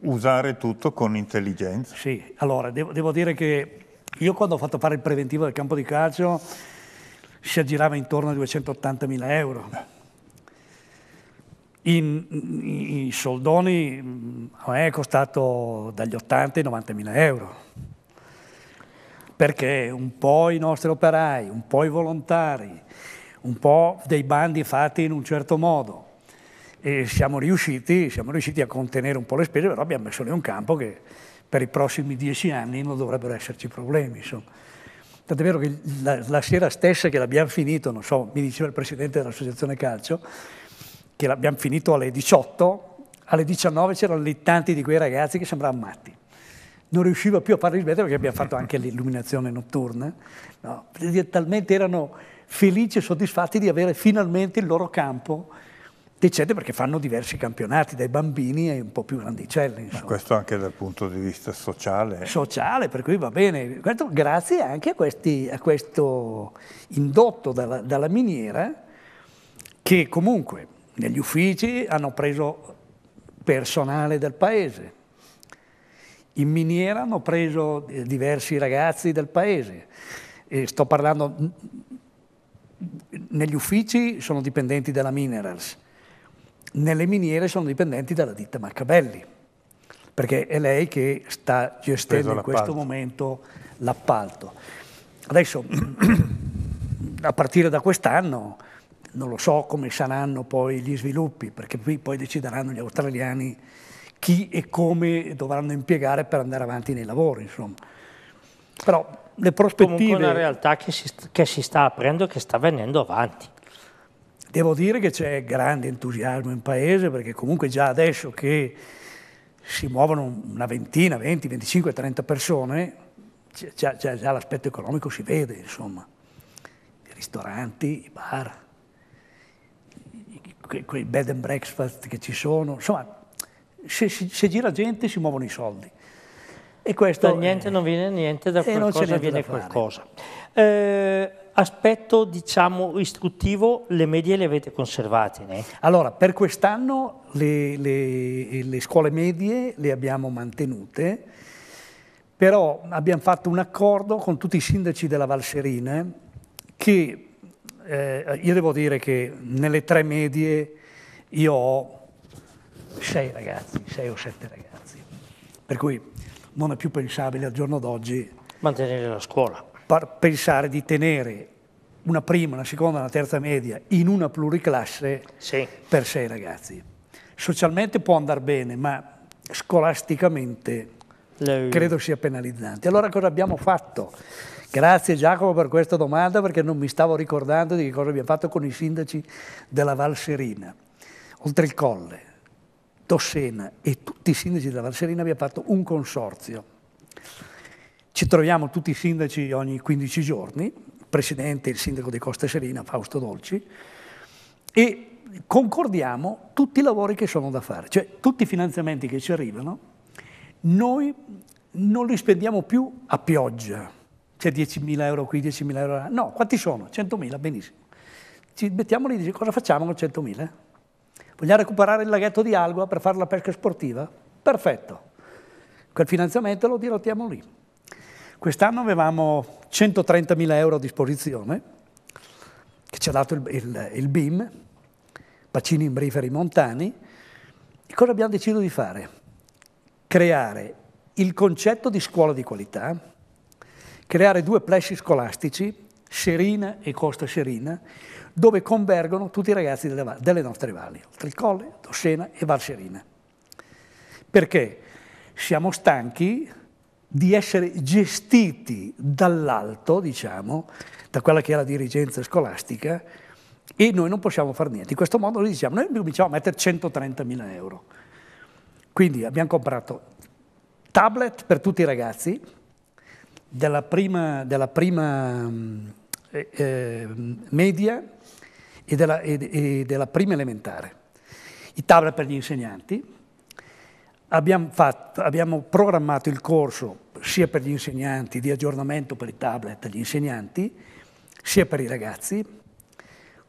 usare tutto con intelligenza. Sì, allora devo, devo dire che io quando ho fatto fare il preventivo del campo di calcio si aggirava intorno a 280 mila euro in, in, I soldoni a mm, me è costato dagli 80 ai 90 mila euro, perché un po' i nostri operai, un po' i volontari, un po' dei bandi fatti in un certo modo. E siamo riusciti, siamo riusciti a contenere un po' le spese, però abbiamo messo lì un campo che per i prossimi dieci anni non dovrebbero esserci problemi. Tant'è vero che la, la sera stessa che l'abbiamo finito, so, mi diceva il presidente dell'associazione calcio, che l'abbiamo finito alle 18, alle 19 c'erano lì tanti di quei ragazzi che sembravano matti. Non riusciva più a farli smettere perché abbiamo fatto anche l'illuminazione notturna. No, talmente erano felici e soddisfatti di avere finalmente il loro campo decente perché fanno diversi campionati, dai bambini ai un po' più grandicelli. Insomma. Ma questo anche dal punto di vista sociale. Sociale, per cui va bene. Questo, grazie anche a, questi, a questo indotto dalla, dalla miniera che comunque negli uffici hanno preso personale del paese, in miniera hanno preso eh, diversi ragazzi del paese. E sto parlando, negli uffici sono dipendenti della Minerals, nelle miniere sono dipendenti della ditta Maccabelli, perché è lei che sta gestendo in questo momento l'appalto. Adesso, [CLEARS THROAT] a partire da quest'anno, non lo so come saranno poi gli sviluppi, perché qui poi decideranno gli australiani chi e come dovranno impiegare per andare avanti nei lavori. Insomma. Però le prospettive... Comunque una realtà che si, che si sta aprendo e che sta venendo avanti. Devo dire che c'è grande entusiasmo in paese, perché comunque già adesso che si muovono una ventina, 20, 25, 30 persone, già, già, già l'aspetto economico si vede, insomma. I ristoranti, i bar quei, quei bed and breakfast che ci sono, insomma, se, se, se gira gente si muovono i soldi. E questo, da niente eh, non viene niente, da qualcosa niente viene qualcosa. Eh, aspetto diciamo istruttivo, le medie le avete conservate? Né? Allora, per quest'anno le, le, le scuole medie le abbiamo mantenute, però abbiamo fatto un accordo con tutti i sindaci della Valserina che eh, io devo dire che nelle tre medie io ho sei ragazzi, sei o sette ragazzi, per cui non è più pensabile al giorno d'oggi mantenere la scuola. pensare di tenere una prima, una seconda, una terza media in una pluriclasse sì. per sei ragazzi. Socialmente può andare bene, ma scolasticamente Le... credo sia penalizzante. Allora cosa abbiamo fatto? Grazie Giacomo per questa domanda perché non mi stavo ricordando di che cosa abbiamo fatto con i sindaci della Val Serina, oltre il Colle, Tossena e tutti i sindaci della Val Serina abbiamo fatto un consorzio. Ci troviamo tutti i sindaci ogni 15 giorni, il presidente, il sindaco di Costa Serina, Fausto Dolci, e concordiamo tutti i lavori che sono da fare, cioè tutti i finanziamenti che ci arrivano, noi non li spendiamo più a pioggia, c'è 10.000 euro qui, 10.000 euro là. No, quanti sono? 100.000, benissimo. Ci mettiamo lì e dici, cosa facciamo con 100.000? Vogliamo recuperare il laghetto di Algua per fare la pesca sportiva? Perfetto. Quel finanziamento lo dirottiamo lì. Quest'anno avevamo 130.000 euro a disposizione, che ci ha dato il, il, il BIM, Bacini Imbriferi Montani, e cosa abbiamo deciso di fare? Creare il concetto di scuola di qualità, creare due plessi scolastici, Serina e Costa Serina, dove convergono tutti i ragazzi delle, delle nostre valli, Tricolle, Dossena e Val Serina. Perché siamo stanchi di essere gestiti dall'alto, diciamo, da quella che è la dirigenza scolastica, e noi non possiamo fare niente. In questo modo noi diciamo, noi cominciamo a mettere 130.000 euro. Quindi abbiamo comprato tablet per tutti i ragazzi, della prima, della prima mm, eh, eh, media e della, e, e della prima elementare. I tablet per gli insegnanti, Abbiamo, fatto, abbiamo, programmato il corso sia per gli insegnanti di aggiornamento per i tablet degli insegnanti, sia per i ragazzi,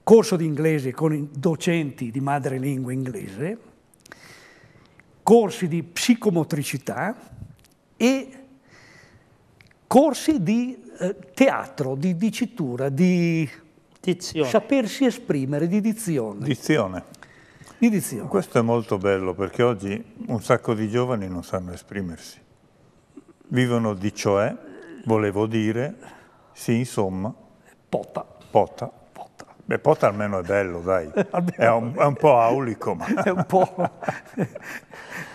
corso di inglese con docenti di madrelingua inglese, corsi di psicomotricità e corsi di eh, teatro, di dicitura, di dizione. sapersi esprimere, di dizione. Dizione. di dizione. Questo è molto bello perché oggi un sacco di giovani non sanno esprimersi. Vivono di cioè, volevo dire, sì insomma. Pota. Pota. Beh, Pot almeno è bello, dai. [LAUGHS] è, un, è, un, po' aulico, ma... [LAUGHS] è, un po',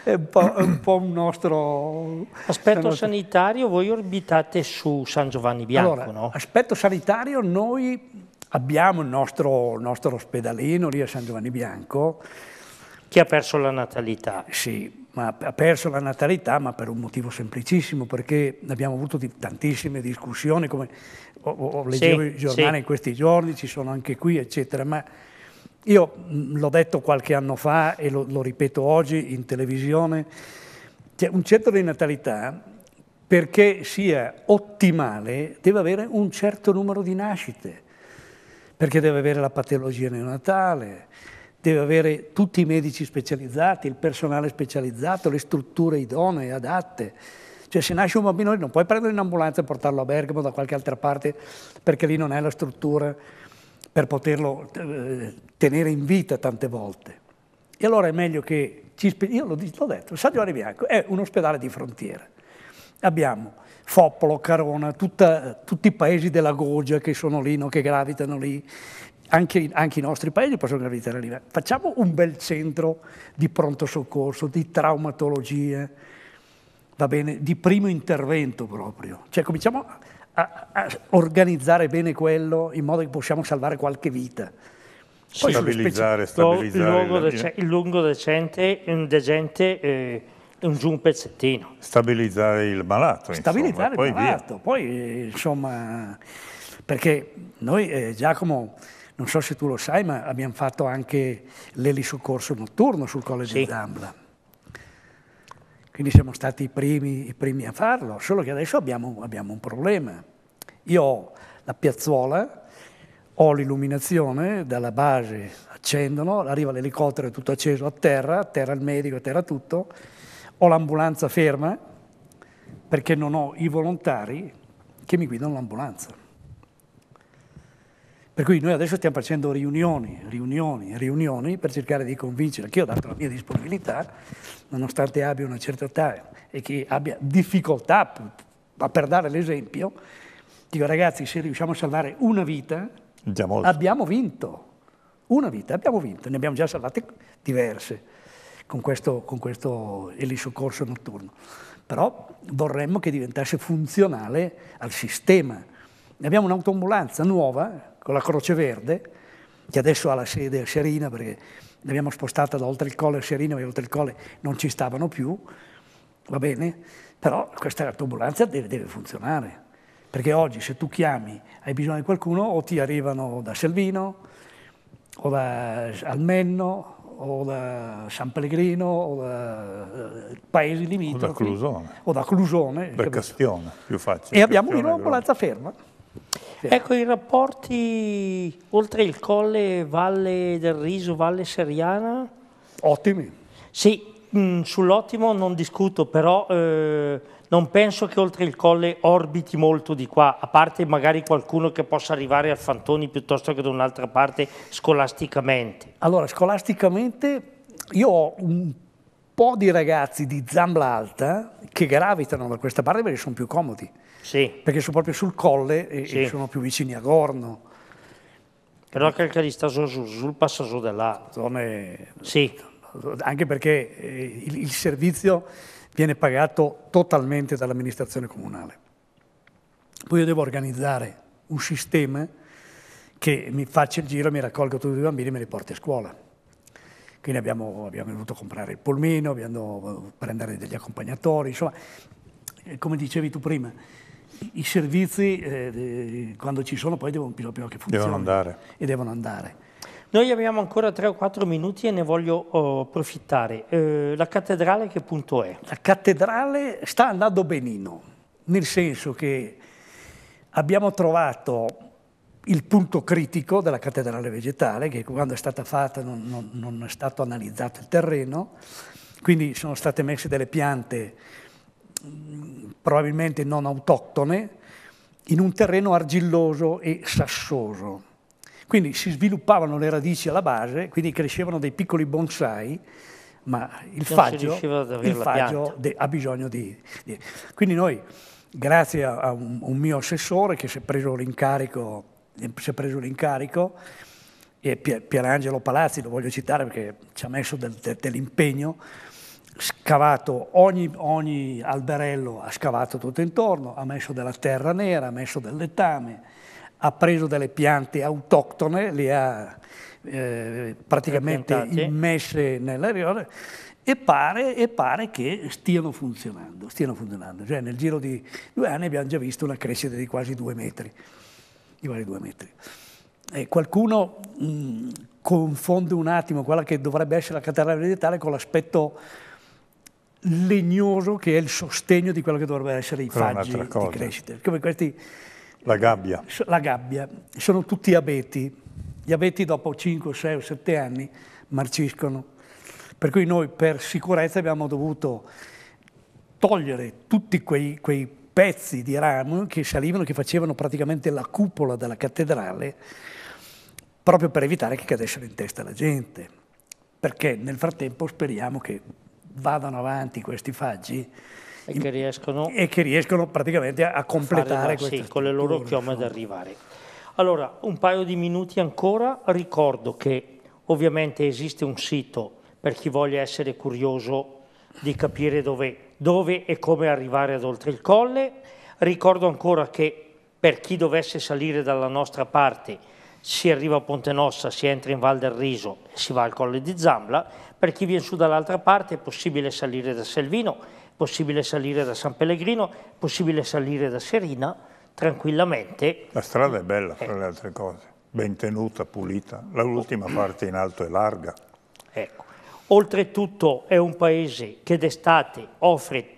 è, un po', è un po' un nostro... Aspetto nostro... sanitario, voi orbitate su San Giovanni Bianco, allora, no? Aspetto sanitario, noi abbiamo il nostro, nostro ospedalino lì a San Giovanni Bianco. Che ha perso la natalità. Sì, ma ha perso la natalità, ma per un motivo semplicissimo, perché abbiamo avuto tantissime discussioni, come ho, o leggevo sì, i giornali sì. in questi giorni, ci sono anche qui, eccetera, ma io mm, l'ho detto qualche anno fa e lo, lo ripeto oggi in televisione, cioè un centro di natalità perché sia ottimale deve avere un certo numero di nascite, perché deve avere la patologia neonatale, deve avere tutti i medici specializzati, il personale specializzato, le strutture idonee, adatte cioè se nasce un bambino non puoi prendere in ambulanza e portarlo a Bergamo da qualche altra parte perché lì non è la struttura per poterlo eh, tenere in vita tante volte. E allora è meglio che ci spediamo, io l'ho detto, il San Giovanni Bianco è un ospedale di frontiera. Abbiamo Foppolo, Carona, tutta, tutti i paesi della Gogia che sono lì, no, che gravitano lì, anche, anche, i nostri paesi possono gravitare lì. Facciamo un bel centro di pronto soccorso, di traumatologia, va bene, di primo intervento proprio. Cioè cominciamo a, a organizzare bene quello in modo che possiamo salvare qualche vita. Poi stabilizzare, specie... stabilizzare. Lungo dece- il lungo decente, un decente... Eh giù un pezzettino. Stabilizzare il malato. Stabilizzare insomma, il poi malato, via. poi insomma, perché noi eh, Giacomo, non so se tu lo sai, ma abbiamo fatto anche l'elisoccorso notturno sul Colle sì. di Zambla. Quindi siamo stati i primi, i primi a farlo, solo che adesso abbiamo, abbiamo un problema. Io ho la piazzuola, ho l'illuminazione, dalla base accendono, arriva l'elicottero, è tutto acceso a terra, a terra il medico, a terra tutto, ho l'ambulanza ferma perché non ho i volontari che mi guidano l'ambulanza. Per cui noi adesso stiamo facendo riunioni, riunioni, riunioni per cercare di convincere, che io ho dato la mia disponibilità, nonostante abbia una certa età e che abbia difficoltà, per dare l'esempio, dico ragazzi, se riusciamo a salvare una vita, abbiamo vinto. Una vita, abbiamo vinto, ne abbiamo già salvate diverse con questo, con questo elisoccorso notturno. Però vorremmo che diventasse funzionale al sistema. Abbiamo un'autoambulanza nuova con la Croce Verde, che adesso ha la sede a Serina perché l'abbiamo spostata da oltre il colle a Serino e oltre il colle non ci stavano più, va bene? Però questa ambulanza deve, deve funzionare, perché oggi se tu chiami hai bisogno di qualcuno o ti arrivano da Selvino, o da Almenno, o da San Pellegrino, o da eh, paesi limitrofi. O da Clusone. O da Clusone. Da Castione, più facile. E abbiamo una ambulanza ferma. Sì. Ecco i rapporti oltre il colle Valle del Riso, Valle Seriana? Ottimi. Sì, mh, mm, sull'ottimo non discuto, però eh, non penso che oltre il colle orbiti molto di qua, a parte magari qualcuno che possa arrivare al Fantoni piuttosto che da un'altra parte scolasticamente. Allora, scolasticamente io ho un po' di ragazzi di zambla alta che gravitano da questa parte perché sono più comodi sì. Perché sono proprio sul colle e, sì. e sono più vicini a Gorno. Però Calcari sta solo sul, sul passaggio dell'A. Sì. Anche perché eh, il, il servizio viene pagato totalmente dall'amministrazione comunale. Poi io devo organizzare un sistema che mi faccia il giro, mi raccolga tutti i bambini e me li porti a scuola. Quindi abbiamo, abbiamo dovuto comprare il polmino, abbiamo dovuto eh, prendere degli accompagnatori, insomma, eh, come dicevi tu prima, i servizi, eh, eh, quando ci sono, poi devono più che funzionare e devono andare. Noi abbiamo ancora 3 o 4 minuti e ne voglio oh, approfittare. Eh, la cattedrale che punto è? La cattedrale sta andando benino, nel senso che abbiamo trovato il punto critico della cattedrale vegetale, che quando è stata fatta non, non, non è stato analizzato il terreno, quindi sono state messe delle piante probabilmente non autoctone, in un terreno argilloso e sassoso. Quindi si sviluppavano le radici alla base, quindi crescevano dei piccoli bonsai, ma il faggio, il faggio de, ha bisogno di, di, Quindi noi, grazie a un, un mio assessore che si è preso l'incarico, e Pierangelo Palazzi, lo voglio citare perché ci ha messo del, del, dell'impegno, scavato ogni, ogni, alberello, ha scavato tutto intorno, ha messo della terra nera, ha messo del letame, ha preso delle piante autoctone, le ha eh, praticamente immesse nella rione e pare, e pare che stiano funzionando, stiano funzionando. Cioè nel giro di due anni abbiamo già visto una crescita di quasi due metri. Quasi due metri. E eh, qualcuno mh, mm, confonde un attimo quella che dovrebbe essere la caterra vegetale con l'aspetto legnoso che è il sostegno di quello che dovrebbero essere i faggi di crescita. Come questi, la gabbia. La gabbia. Sono tutti abeti. Gli abeti dopo 5, 6 o 7 anni marciscono. Per cui noi per sicurezza abbiamo dovuto togliere tutti quei, quei pezzi di ramo che salivano, che facevano praticamente la cupola della cattedrale, proprio per evitare che cadessero in testa la gente. Perché nel frattempo speriamo che vadano avanti questi faggi e che riescono, e che riescono praticamente a completare fare, sì, con le loro chiome ad arrivare. Allora, un paio di minuti ancora, ricordo che ovviamente esiste un sito per chi voglia essere curioso di capire dove, dove e come arrivare ad oltre il colle. Ricordo ancora che per chi dovesse salire dalla nostra parte si arriva a Ponte Nossa, si entra in Val del Riso, si va al Colle di Zambla, per chi viene su dall'altra parte è possibile salire da Selvino, è possibile salire da San Pellegrino, è possibile salire da Serina tranquillamente. La strada è bella eh. fra eh. le altre cose, ben tenuta, pulita, l'ultima parte in alto è larga. Ecco. Oltretutto è un paese che d'estate offre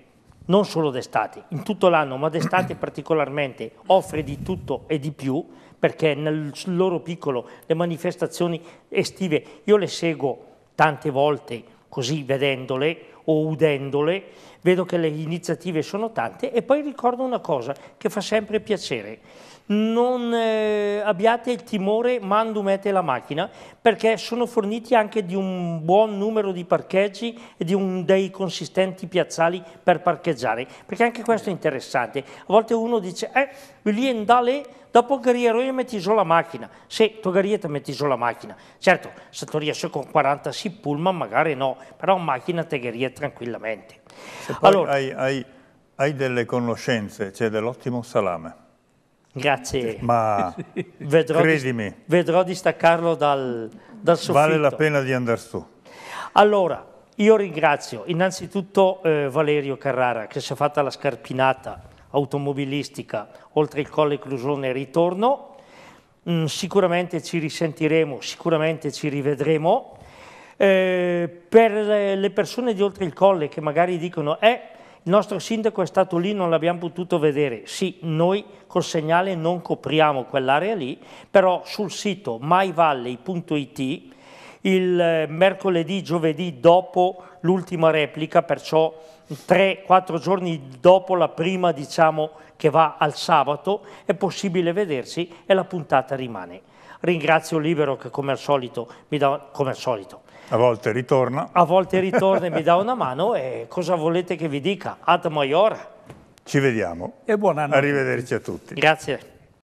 non solo d'estate, in tutto l'anno, ma d'estate particolarmente offre di tutto e di più, perché nel loro piccolo le manifestazioni estive io le seguo tante volte così vedendole o udendole Vedo che le iniziative sono tante e poi ricordo una cosa che fa sempre piacere. Non eh, abbiate il timore mandumete la macchina perché sono forniti anche di un buon numero di parcheggi e di un, dei consistenti piazzali per parcheggiare perché anche questo è interessante. A volte uno dice eh, lì andale dopo Gariero io metti solo la macchina. Sì, tu Garieta metti solo la macchina. Certo, se tu riesci con 40 46 pullman magari no, però macchina te Garieta tranquillamente. Se poi allora, hai, hai, hai delle conoscenze, c'è dell'ottimo salame. Grazie. Ma [LAUGHS] vedrò credimi. Di, vedrò di staccarlo dal, dal soffitto. Vale la pena di andare su. Allora, io ringrazio innanzitutto eh, Valerio Carrara che si è fatta la scarpinata automobilistica oltre il Colle Clusone ritorno. Mm, sicuramente ci risentiremo, sicuramente ci rivedremo. Eh, per eh, le persone di oltre il colle che magari dicono eh, il nostro sindaco è stato lì, non l'abbiamo potuto vedere. Sì, noi col segnale non copriamo quell'area lì, però sul sito myvalley.it il eh, mercoledì, giovedì dopo l'ultima replica, perciò 3-4 giorni dopo la prima diciamo che va al sabato, è possibile vedersi e la puntata rimane. Ringrazio Libero che come al solito mi dà, come al solito, a volte ritorna. A volte ritorna e mi dà una mano e cosa volete che vi dica? Ad Maiora. Ci vediamo. E buon anno. Arrivederci a tutti. Grazie.